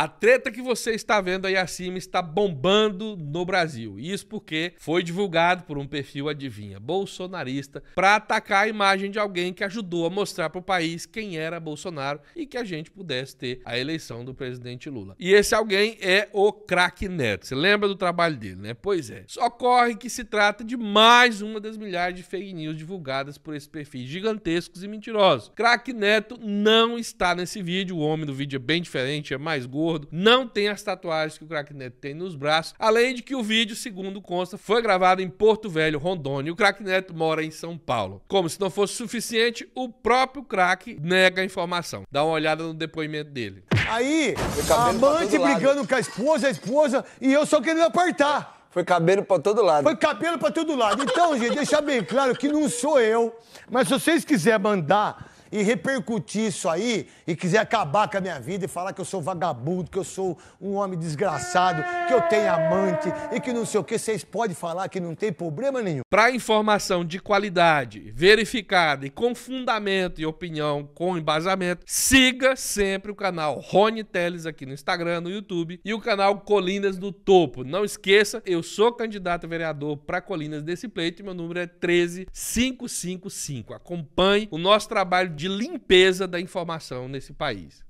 A treta que você está vendo aí acima está bombando no Brasil. Isso porque foi divulgado por um perfil, adivinha, bolsonarista, para atacar a imagem de alguém que ajudou a mostrar para o país quem era Bolsonaro e que a gente pudesse ter a eleição do presidente Lula. E esse alguém é o craque Neto. Você lembra do trabalho dele, né? Pois é. Só corre que se trata de mais uma das milhares de fake news divulgadas por esse perfil gigantescos e mentirosos. Craque Neto não está nesse vídeo. O homem do vídeo é bem diferente, é mais gordo gordo, não tem as tatuagens que o Neto tem nos braços, além de que o vídeo, segundo consta, foi gravado em Porto Velho, Rondônia, e o Neto mora em São Paulo. Como se não fosse suficiente, o próprio craque nega a informação. Dá uma olhada no depoimento dele. Aí, a tá amante brigando com a esposa, a esposa, e eu só querendo apartar. Foi cabelo pra todo lado. Foi cabelo pra todo lado. Então, gente, deixar bem claro que não sou eu. Mas se vocês quiserem mandar e repercutir isso aí e quiser acabar com a minha vida e falar que eu sou vagabundo, que eu sou um homem desgraçado, que eu tenho amante e que não sei o que, vocês podem falar que não tem problema nenhum. Para informação de qualidade, verificada e com fundamento e opinião com embasamento, siga sempre o canal Rony Teles aqui no Instagram, no YouTube e o canal Colinas do Topo. Não esqueça, eu sou candidato a vereador para Colinas desse pleito e meu número é 13555. Acompanhe o nosso trabalho de limpeza da informação nesse país.